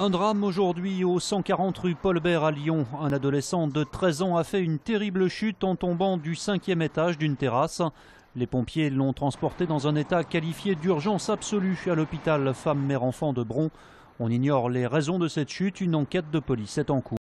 Un drame aujourd'hui au 140 rue Paulbert à Lyon. Un adolescent de 13 ans a fait une terrible chute en tombant du cinquième étage d'une terrasse. Les pompiers l'ont transporté dans un état qualifié d'urgence absolue à l'hôpital femme-mère-enfant de Bron. On ignore les raisons de cette chute. Une enquête de police est en cours.